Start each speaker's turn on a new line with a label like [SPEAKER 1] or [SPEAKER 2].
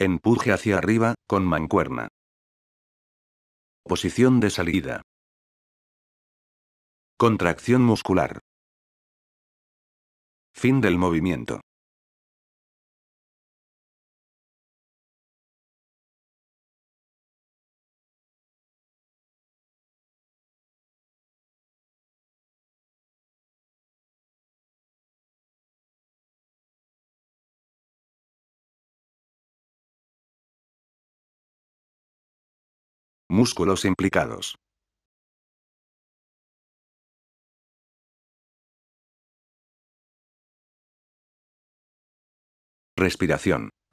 [SPEAKER 1] Empuje hacia arriba, con mancuerna. Posición de salida. Contracción muscular. Fin del movimiento. músculos implicados. Respiración.